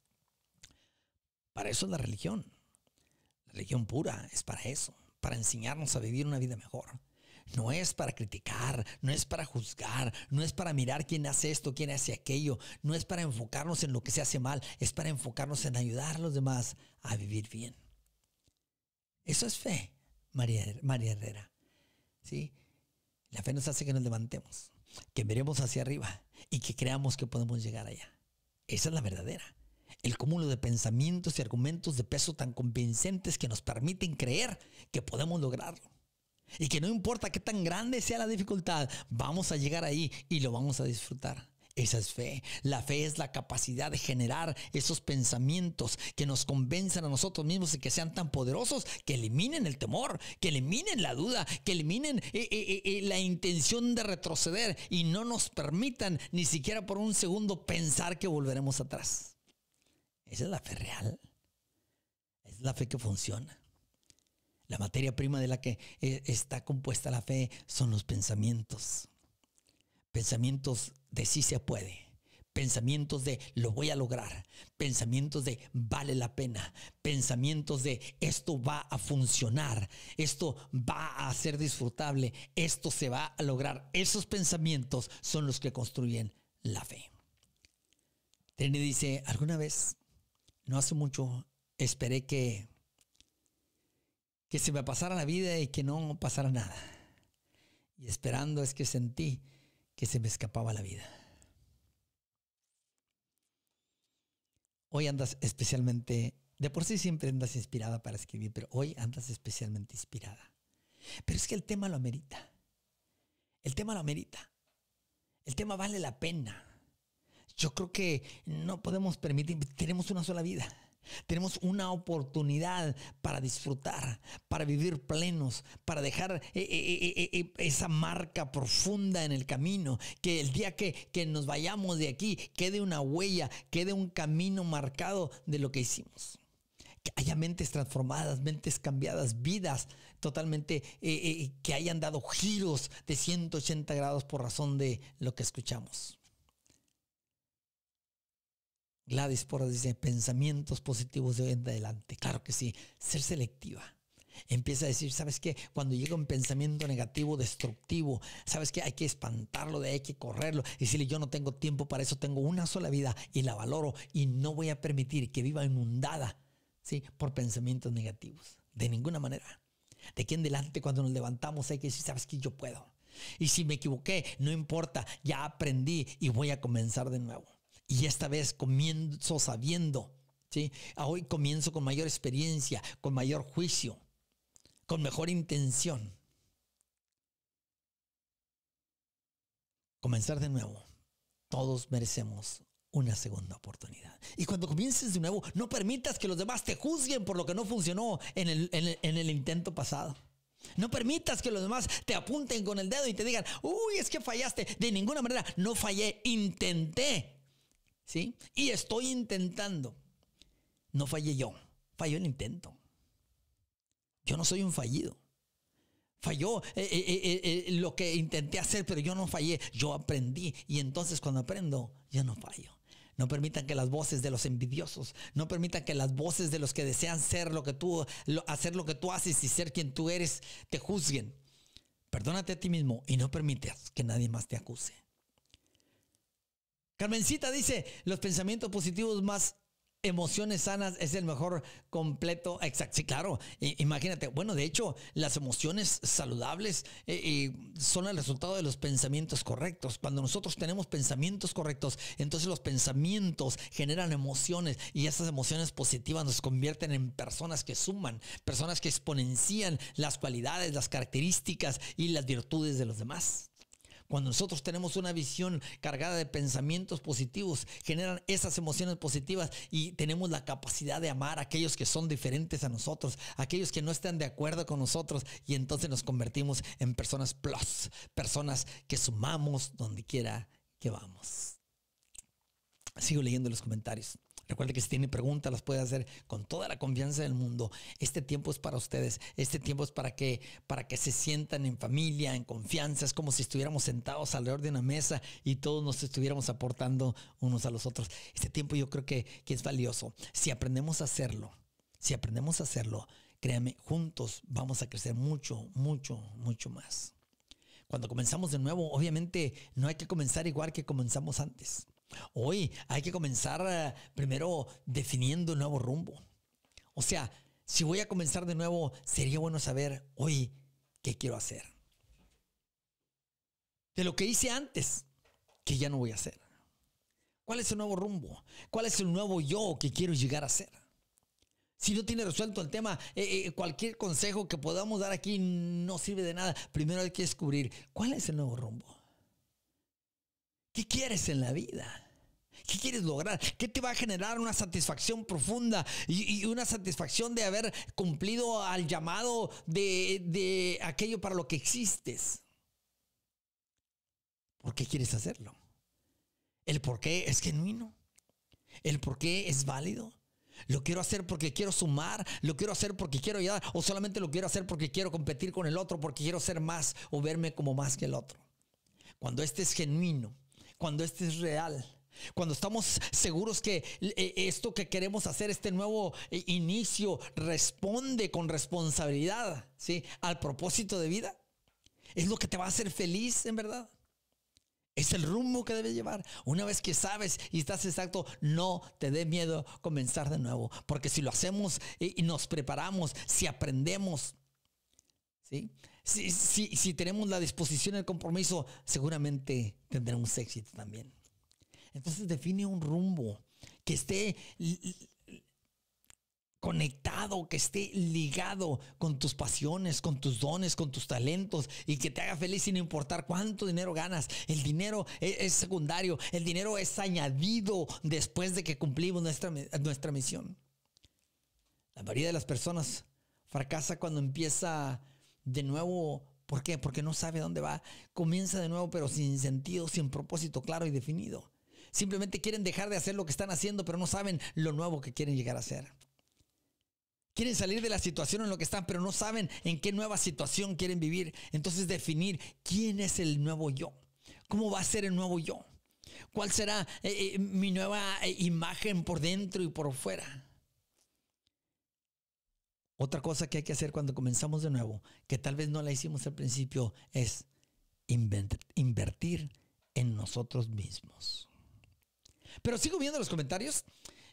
para eso es la religión. La religión pura es para eso, para enseñarnos a vivir una vida mejor. No es para criticar, no es para juzgar, no es para mirar quién hace esto, quién hace aquello, no es para enfocarnos en lo que se hace mal, es para enfocarnos en ayudar a los demás a vivir bien. Eso es fe, María, María Herrera. ¿sí? La fe nos hace que nos levantemos, que miremos hacia arriba y que creamos que podemos llegar allá. Esa es la verdadera. El cúmulo de pensamientos y argumentos de peso tan convincentes que nos permiten creer que podemos lograrlo. Y que no importa qué tan grande sea la dificultad, vamos a llegar ahí y lo vamos a disfrutar. Esa es fe. La fe es la capacidad de generar esos pensamientos que nos convenzan a nosotros mismos y que sean tan poderosos que eliminen el temor, que eliminen la duda, que eliminen eh, eh, eh, la intención de retroceder y no nos permitan ni siquiera por un segundo pensar que volveremos atrás. Esa es la fe real. Es la fe que funciona. La materia prima de la que está compuesta la fe son los pensamientos. Pensamientos de sí se puede pensamientos de lo voy a lograr, pensamientos de vale la pena, pensamientos de esto va a funcionar, esto va a ser disfrutable, esto se va a lograr. Esos pensamientos son los que construyen la fe. Trini dice, alguna vez, no hace mucho, esperé que, que se me pasara la vida y que no pasara nada. Y esperando es que sentí que se me escapaba la vida. Hoy andas especialmente, de por sí siempre andas inspirada para escribir, pero hoy andas especialmente inspirada. Pero es que el tema lo amerita. El tema lo amerita. El tema vale la pena. Yo creo que no podemos permitir, tenemos una sola vida. Tenemos una oportunidad para disfrutar, para vivir plenos, para dejar eh, eh, eh, esa marca profunda en el camino, que el día que, nos vayamos de aquí quede una huella, quede un camino marcado de lo que hicimos que haya mentes transformadas, mentes cambiadas, vidas totalmente que hayan dado giros de 180 grados por razón de lo que escuchamos. Gladys Porras dice, pensamientos positivos de en adelante. Claro que sí, ser selectiva. Empieza a decir, ¿sabes qué? Cuando llega un pensamiento negativo, destructivo, ¿sabes qué? Hay que espantarlo, de hay que correrlo. Y decirle, yo no tengo tiempo para eso, tengo una sola vida y la valoro y no voy a permitir que viva inundada, ¿sí? Por pensamientos negativos. De ninguna manera. De aquí en adelante, cuando nos levantamos, hay que decir, ¿sabes qué? Yo puedo. Y si me equivoqué, no importa, ya aprendí y voy a comenzar de nuevo y esta vez comienzo sabiendo, ¿sí? hoy comienzo con mayor experiencia, con mayor juicio, con mejor intención. Comenzar de nuevo. Todos merecemos una segunda oportunidad. Y cuando comiences de nuevo, no permitas que los demás te juzguen por lo que no funcionó en el intento pasado. No permitas que los demás te apunten con el dedo y te digan, uy, es que fallaste. De ninguna manera, no fallé, intenté. Y estoy intentando. No fallé yo, falló el intento. Yo no soy un fallido. Falló eh, eh, eh, lo que intenté hacer, pero yo no fallé, yo aprendí. Y entonces cuando aprendo, ya no fallo. No permitan que las voces de los envidiosos, no permitan que las voces de los que desean ser lo que tú, hacer lo que tú haces y ser quien tú eres, te juzguen. Perdónate a ti mismo y no permitas que nadie más te acuse. Carmencita dice, los pensamientos positivos más emociones sanas es el mejor completo. Exacto, sí, claro. imagínate, bueno, de hecho, las emociones saludables eh, son el resultado de los pensamientos correctos. Cuando nosotros tenemos pensamientos correctos, entonces los pensamientos generan emociones y esas emociones positivas nos convierten en personas que suman, personas que exponencian las cualidades, las características y las virtudes de los demás. Cuando nosotros tenemos una visión cargada de pensamientos positivos, generan esas emociones positivas y tenemos la capacidad de amar a aquellos que son diferentes a nosotros, aquellos que no están de acuerdo con nosotros y entonces nos convertimos en personas plus, personas que sumamos donde quiera que vamos. Sigo leyendo los comentarios. Recuerde que si tiene preguntas las puede hacer con toda la confianza del mundo. Este tiempo es para ustedes. Este tiempo es para que, para que se sientan en familia, en confianza. Es como si estuviéramos sentados alrededor de una mesa y todos nos estuviéramos aportando unos a los otros. Este tiempo yo creo que, que es valioso. Si aprendemos a hacerlo, si aprendemos a hacerlo, créame, juntos vamos a crecer mucho, mucho, mucho más. Cuando comenzamos de nuevo, obviamente no hay que comenzar igual que comenzamos antes. Hoy hay que comenzar eh, primero definiendo un nuevo rumbo. O sea, si voy a comenzar de nuevo, sería bueno saber hoy qué quiero hacer. De lo que hice antes, que ya no voy a hacer. ¿Cuál es el nuevo rumbo? ¿Cuál es el nuevo yo que quiero llegar a ser? Si no tiene resuelto el tema, eh, eh, cualquier consejo que podamos dar aquí no sirve de nada. Primero hay que descubrir cuál es el nuevo rumbo. ¿Qué quieres en la vida? ¿Qué quieres lograr? ¿Qué te va a generar una satisfacción profunda y, una satisfacción de haber cumplido al llamado de, de aquello para lo que existes? ¿Por qué quieres hacerlo? El por qué es genuino. El por qué es válido. Lo quiero hacer porque quiero sumar, lo quiero hacer porque quiero ayudar, o solamente lo quiero hacer porque quiero competir con el otro, porque quiero ser más o verme como más que el otro. Cuando este es genuino, cuando este es real. Cuando estamos seguros que eh, esto que queremos hacer, este nuevo eh, inicio, responde con responsabilidad ¿sí? al propósito de vida, es lo que te va a hacer feliz en verdad. Es el rumbo que debes llevar. Una vez que sabes y estás exacto, no te dé miedo comenzar de nuevo. Porque si lo hacemos eh, y nos preparamos, si aprendemos, ¿sí? si, tenemos la disposición y el compromiso, seguramente tendremos éxito también. Entonces define un rumbo que esté conectado, que esté ligado con tus pasiones, con tus dones, con tus talentos y que te haga feliz sin importar cuánto dinero ganas. El dinero e, es, secundario, el dinero es añadido después de que cumplimos nuestra, nuestra misión. La mayoría de las personas fracasa cuando empieza de nuevo. ¿Por qué? Porque no sabe dónde va. Comienza de nuevo, pero sin sentido, sin propósito claro y definido. Simplemente quieren dejar de hacer lo que están haciendo, pero no saben lo nuevo que quieren llegar a ser Quieren salir de la situación en lo que están, pero no saben en qué nueva situación quieren vivir. Entonces definir quién es el nuevo yo. ¿Cómo va a ser el nuevo yo? ¿Cuál será eh, eh, mi nueva eh, imagen por dentro y por fuera? Otra cosa que hay que hacer cuando comenzamos de nuevo, que tal vez no la hicimos al principio, es invertir en nosotros mismos. Pero sigo viendo los comentarios.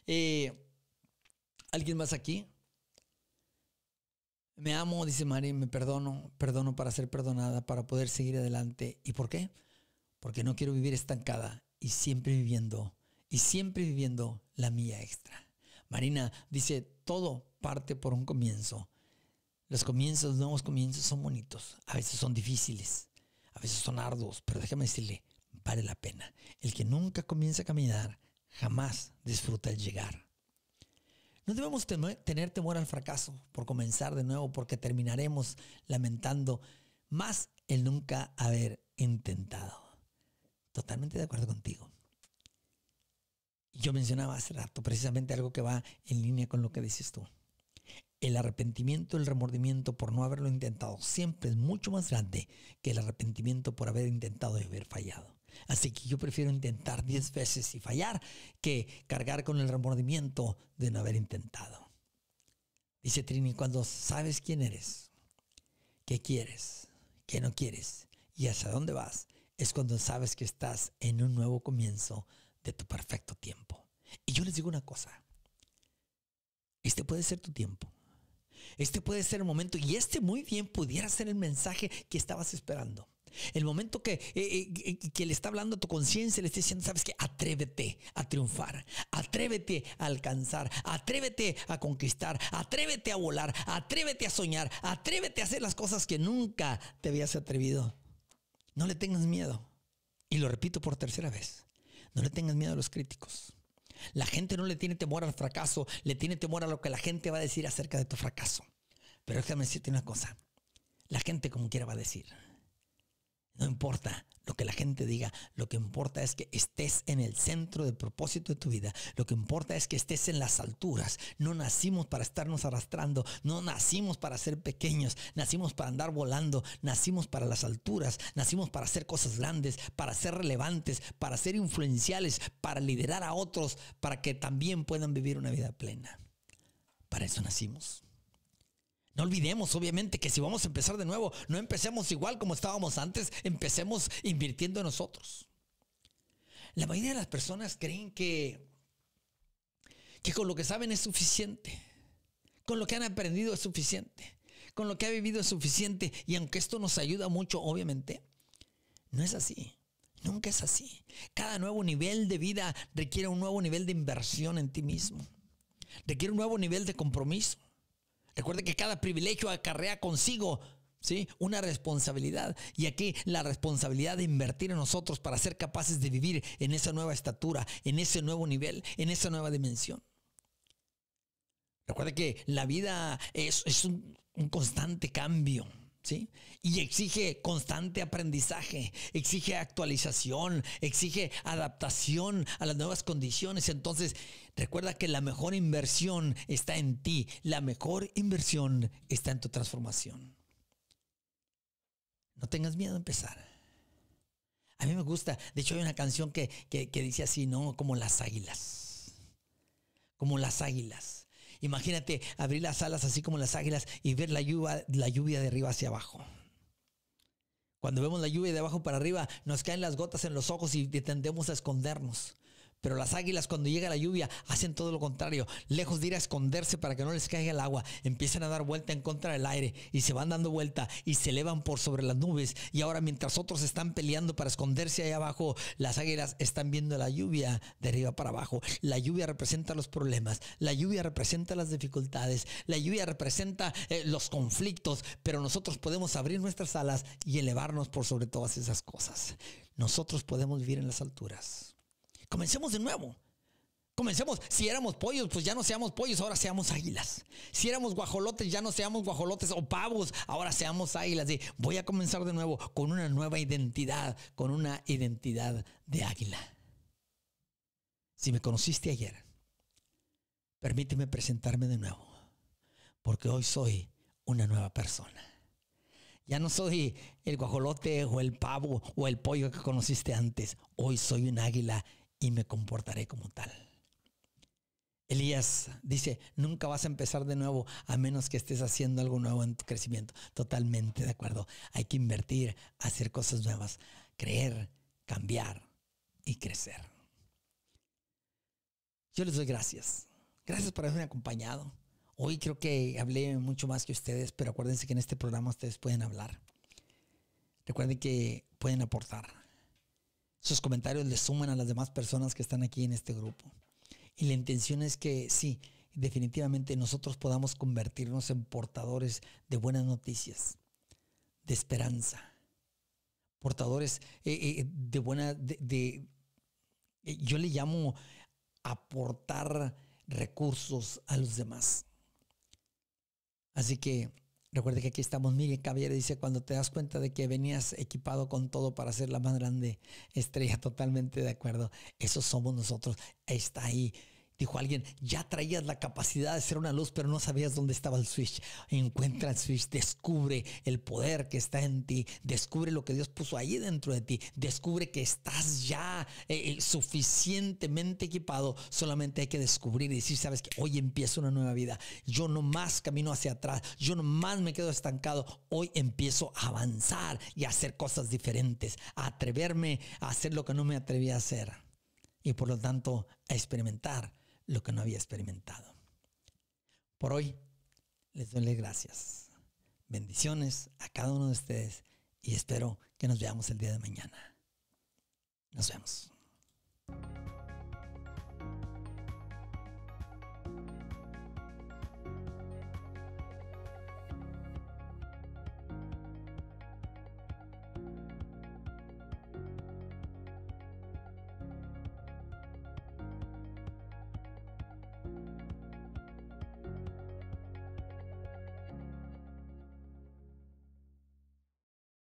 Eh, ¿Alguien más aquí? Me amo, dice Mari, me perdono, perdono para ser perdonada, para poder seguir adelante. ¿Y por qué? Porque no quiero vivir estancada y siempre viviendo, y siempre viviendo la mía extra. Marina dice, todo parte por un comienzo. Los comienzos, los nuevos comienzos son bonitos. A veces son difíciles, a veces son arduos, pero déjame decirle, vale la pena. El que nunca comienza a caminar, jamás disfruta el llegar. No debemos tener temor al fracaso por comenzar de nuevo, porque terminaremos lamentando más el nunca haber intentado. Totalmente de acuerdo contigo. Yo mencionaba hace rato precisamente algo que va en línea con lo que dices tú el arrepentimiento, el remordimiento por no haberlo intentado siempre es mucho más grande que el arrepentimiento por haber intentado y haber fallado. Así que yo prefiero intentar 10 veces y fallar que cargar con el remordimiento de no haber intentado. Dice Trini, cuando sabes quién eres, qué quieres, qué no quieres y hacia dónde vas, es cuando sabes que estás en un nuevo comienzo de tu perfecto tiempo. Y yo les digo una cosa, este puede ser tu tiempo. Este puede ser el momento y este muy bien pudiera ser el mensaje que estabas esperando. El momento eh, eh, que, que le está hablando a tu conciencia, le está diciendo, sabes qué, atrévete a triunfar, atrévete a alcanzar, atrévete a conquistar, atrévete a volar, atrévete a soñar, atrévete a hacer las cosas que nunca te habías atrevido. No le tengas miedo. Y lo repito por tercera vez, no le tengas miedo a los críticos. La gente no le tiene temor al fracaso, le tiene temor a lo que la gente va a decir acerca de tu fracaso. Pero déjame decirte una cosa, la gente como quiera va a decir. No importa lo que la gente diga, lo que importa es que estés en el centro del propósito de tu vida, lo que importa es que estés en las alturas. No nacimos para estarnos arrastrando, no nacimos para ser pequeños, nacimos para andar volando, nacimos para las alturas, nacimos para hacer cosas grandes, para ser relevantes, para ser influenciales, para liderar a otros, para que también puedan vivir una vida plena. Para eso nacimos. No olvidemos, obviamente, que si vamos a empezar de nuevo, no empecemos igual como estábamos antes, empecemos invirtiendo en nosotros. La mayoría de las personas creen que, que con lo que saben es suficiente, con lo que han aprendido es suficiente, con lo que ha vivido es suficiente, y aunque esto nos ayuda mucho, obviamente, no es así. Nunca es así. Cada nuevo nivel de vida requiere un nuevo nivel de inversión en ti mismo. Requiere un nuevo nivel de compromiso. Recuerde que cada privilegio acarrea consigo ¿sí? Una responsabilidad. Y aquí la responsabilidad de invertir en nosotros para ser capaces de vivir en esa nueva estatura, en ese nuevo nivel, en esa nueva dimensión. Recuerde que la vida es, un, un, constante cambio. ¿Sí? Y exige constante aprendizaje, exige actualización, exige adaptación a las nuevas condiciones. Entonces, Recuerda que la mejor inversión está en ti, la mejor inversión está en tu transformación. No tengas miedo a empezar. A mí me gusta, de hecho hay una canción que, dice así, ¿no? Como las águilas. Como las águilas. Imagínate abrir las alas así como las águilas y ver la lluvia, la lluvia de arriba hacia abajo. Cuando vemos la lluvia de abajo para arriba, nos caen las gotas en los ojos y tendemos a escondernos. Pero las águilas cuando llega la lluvia hacen todo lo contrario. Lejos de ir a esconderse para que no les caiga el agua, empiezan a dar vuelta en contra del aire y se van dando vuelta y se elevan por sobre las nubes. Y ahora mientras otros están peleando para esconderse ahí abajo, las águilas están viendo la lluvia de arriba para abajo. La lluvia representa los problemas, la lluvia representa las dificultades, la lluvia representa eh, los conflictos, pero nosotros podemos abrir nuestras alas y elevarnos por sobre todas esas cosas. Nosotros podemos vivir en las alturas. Comencemos de nuevo. Comencemos, si éramos pollos, pues ya no seamos pollos, ahora seamos águilas. Si éramos guajolotes, ya no seamos guajolotes o pavos, ahora seamos águilas. Y voy a comenzar de nuevo con una nueva identidad, con una identidad de águila. Si me conociste ayer, permíteme presentarme de nuevo, porque hoy soy una nueva persona. Ya no soy el guajolote o el pavo o el pollo que conociste antes, hoy soy un águila y me comportaré como tal. Elías dice, nunca vas a empezar de nuevo a menos que estés haciendo algo nuevo en tu crecimiento. Totalmente de acuerdo. Hay que invertir, hacer cosas nuevas, creer, cambiar y crecer. Yo les doy gracias. Gracias por haberme acompañado. Hoy creo que hablé mucho más que ustedes, pero acuérdense que en este programa ustedes pueden hablar. Recuerden que pueden aportar sus comentarios le suman a las demás personas que están aquí en este grupo. Y la intención es que sí, definitivamente nosotros podamos convertirnos en portadores de buenas noticias, de esperanza, portadores eh, eh, de buena, de, eh, yo le llamo aportar recursos a los demás. Así que Recuerde que aquí estamos, Miguel Caballero dice, cuando te das cuenta de que venías equipado con todo para ser la más grande estrella, totalmente de acuerdo. Eso somos nosotros, está ahí. Dijo alguien, ya traías la capacidad de ser una luz, pero no sabías dónde estaba el switch. Encuentra el switch, descubre el poder que está en ti, descubre lo que Dios puso ahí dentro de ti, descubre que estás ya eh, eh, suficientemente equipado, solamente hay que descubrir y decir, sabes que hoy empiezo una nueva vida, yo no más camino hacia atrás, yo no más me quedo estancado, hoy empiezo a avanzar y a hacer cosas diferentes, a atreverme a hacer lo que no me atreví a hacer y por lo tanto a experimentar lo que no había experimentado. Por hoy les doy las gracias. Bendiciones a cada uno de ustedes y espero que nos veamos el día de mañana. Nos vemos.